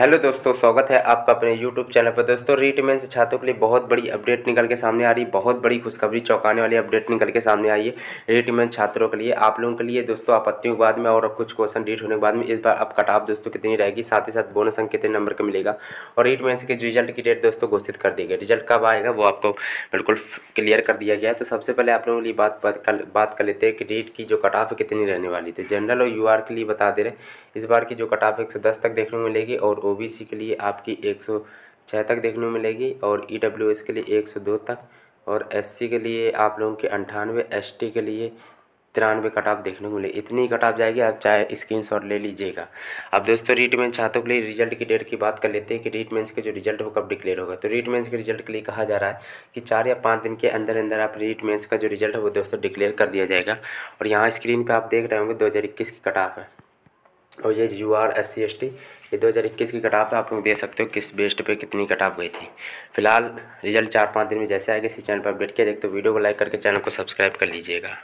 hello दोस्तों स्वागत है आपका अपने यूट्यूब चैनल पर दोस्तों रीट छात्रों के लिए बहुत बड़ी अपडेट निकल के सामने आ रही बहुत बड़ी खुशखबरी चौंकाने वाली अपडेट निकल के सामने आई है रीट छात्रों के लिए आप लोगों के लिए दोस्तों आपत्तियों के बाद में और कुछ क्वेश्चन रीट होने के बाद में इस बार अब कटाव दोस्तों कितनी रहेगी साथ ही साथ बोनस अंक कितने नंबर का मिलेगा और रीट के रिजल्ट की डेट दोस्तों घोषित कर दी गई रिजल्ट कब आएगा वो आपको बिल्कुल क्लियर कर दिया गया है तो सबसे पहले आप लोगों के लिए बात बात कर लेते हैं कि रीट की जो कटाव कितनी रहने वाली थी जनरल तो और यू के लिए बता दे रहे इस बार की जो कटाव एक तक देखने को मिलेगी और ओबीसी के लिए आपकी एक सौ छः तक देखने को मिलेगी और ई डब्ल्यू एस के लिए एक सौ दो तक और एस सी के लिए आप लोगों के अंठानवे एस टी के लिए तिरानवे कट ऑफ देखने को मिले इतनी कट ऑफ जाएगी आप चाहे स्क्रीन शॉट ले लीजिएगा अब दोस्तों रीटमेंट छात्रों के लिए रिजल्ट की डेट की बात कर लेते हैं कि रीटमेंट्स के जो रिजल्ट वो कब डिक्लेयर होगा तो रीटमेंट्स के रिजल्ट के लिए कहा जा रहा है कि चार या पाँच दिन के अंदर अंदर आप रीटमेंट्स का जो रिजल्ट है वो दोस्तों डिक्लेयर कर दिया जाएगा और यहाँ स्क्रीन पर आप देख रहे होंगे दो की कट ऑफ है और ये U R S C S T ये दो हज़ार इक्कीस की कटाप है आप लोग दे सकते हो किस बेस्ट पे कितनी कटाप गई थी फिलहाल रिजल्ट चार पाँच दिन में जैसे आएगा इसी चैनल पर बैठ के देखते हो वीडियो को लाइक करके चैनल को सब्सक्राइब कर लीजिएगा